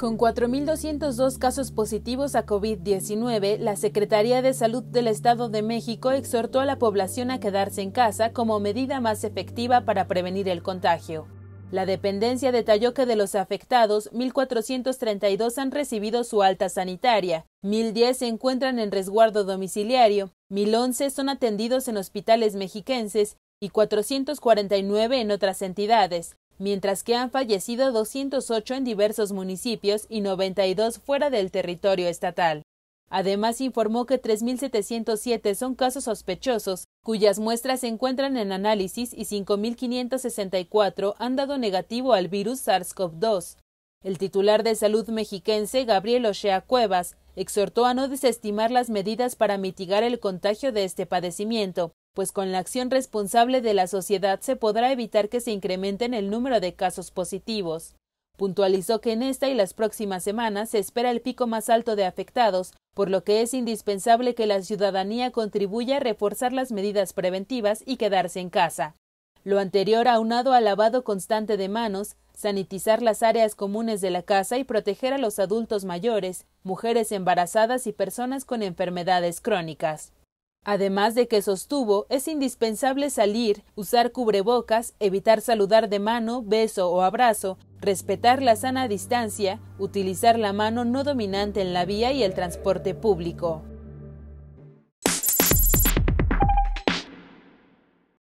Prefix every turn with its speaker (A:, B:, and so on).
A: Con 4.202 casos positivos a COVID-19, la Secretaría de Salud del Estado de México exhortó a la población a quedarse en casa como medida más efectiva para prevenir el contagio. La dependencia detalló que de los afectados, 1.432 han recibido su alta sanitaria, 1.010 se encuentran en resguardo domiciliario, 1.011 son atendidos en hospitales mexiquenses y 449 en otras entidades, mientras que han fallecido 208 en diversos municipios y 92 fuera del territorio estatal. Además, informó que 3.707 son casos sospechosos, cuyas muestras se encuentran en análisis y 5.564 han dado negativo al virus SARS-CoV-2. El titular de salud mexiquense, Gabriel Ochea Cuevas, exhortó a no desestimar las medidas para mitigar el contagio de este padecimiento, pues con la acción responsable de la sociedad se podrá evitar que se incrementen el número de casos positivos. Puntualizó que en esta y las próximas semanas se espera el pico más alto de afectados, por lo que es indispensable que la ciudadanía contribuya a reforzar las medidas preventivas y quedarse en casa. Lo anterior aunado al lavado constante de manos, sanitizar las áreas comunes de la casa y proteger a los adultos mayores, mujeres embarazadas y personas con enfermedades crónicas. Además de que sostuvo, es indispensable salir, usar cubrebocas, evitar saludar de mano, beso o abrazo, respetar la sana distancia, utilizar la mano no dominante en la vía y el transporte público.